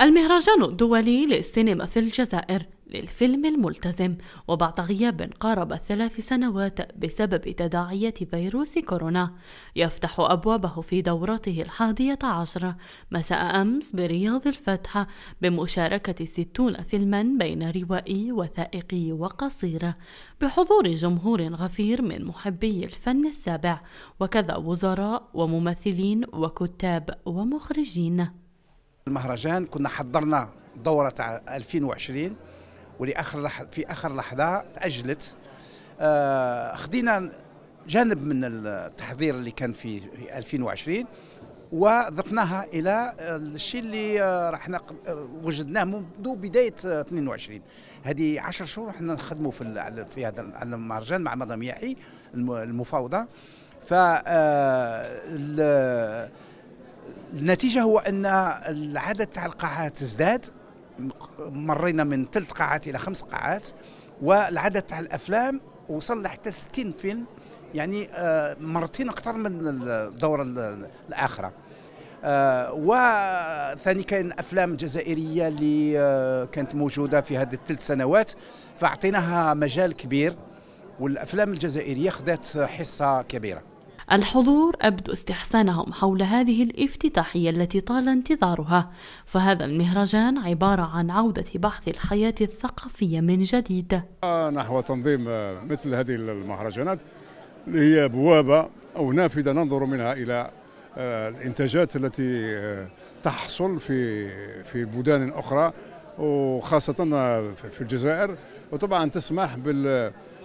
المهرجان الدولي للسينما في الجزائر للفيلم الملتزم وبعد غياب قارب ثلاث سنوات بسبب تداعيات فيروس كورونا يفتح أبوابه في دورته الحادية عشرة مساء أمس برياض الفتحة بمشاركة ستون فيلما بين روائي وثائقي وقصير بحضور جمهور غفير من محبي الفن السابع وكذا وزراء وممثلين وكتاب ومخرجين المهرجان كنا حضرنا دورة تاع 2020 ولاخر في اخر لحظة تاجلت آه، خدينا جانب من التحضير اللي كان في 2020 وضفناها الى الشيء اللي آه، رحنا آه، وجدناه منذ بدايه 22 هذه 10 شهور احنا نخدموا في في هذا المهرجان مع مدام يحيى المفاوضه ف النتيجه هو ان العدد تاع القاعات ازداد مرينا من ثلاث قاعات الى خمس قاعات والعدد تاع الافلام وصل لحتى 60 فيلم يعني آه، مرتين اكثر من الدوره الاخره آه، وثاني كان افلام جزائريه اللي آه، كانت موجوده في هذه الثلاث سنوات فاعطيناها مجال كبير والافلام الجزائريه اخذت حصه كبيره الحضور أبدوا استحسانهم حول هذه الافتتاحية التي طال انتظارها فهذا المهرجان عبارة عن عودة بحث الحياة الثقافية من جديد نحو تنظيم آه، مثل هذه المهرجانات اللي هي بوابة أو نافذة ننظر منها إلى آه، الإنتاجات التي آه، تحصل في في بلدان أخرى وخاصة في الجزائر وطبعا تسمح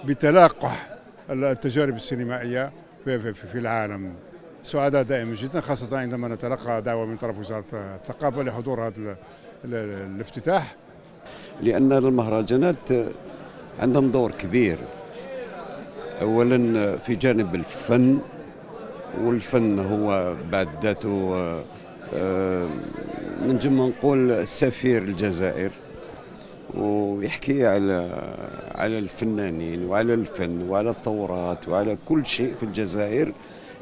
بالتلاقح التجارب السينمائية في, في العالم سعداء دائما جدا خاصة عندما نتلقى دعوة من طرف وزارة الثقافة لحضور هذا الافتتاح لأن المهرجانات عندهم دور كبير أولا في جانب الفن والفن هو بعد ذاته آه، آه، نجم نقول سفير الجزائر ويحكي على على الفنانين وعلى الفن وعلى الثورات وعلى كل شيء في الجزائر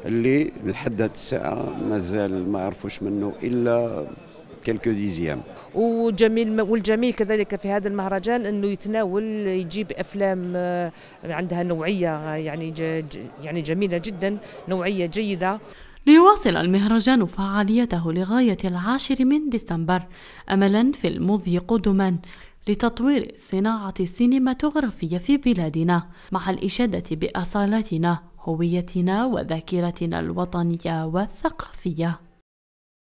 اللي لحد هذه الساعه مازال ما عرفوش منه الا كيلكو ديزيام وجميل والجميل كذلك في هذا المهرجان انه يتناول يجيب افلام آه، عندها نوعيه آه، يعني يعني جميله جدا نوعيه جيده ليواصل المهرجان فعاليته لغاية العاشر من ديسمبر أملا في المضي قدما لتطوير صناعة السينماتوغرافية في بلادنا مع الإشادة بأصالتنا هويتنا وذاكرتنا الوطنية والثقافية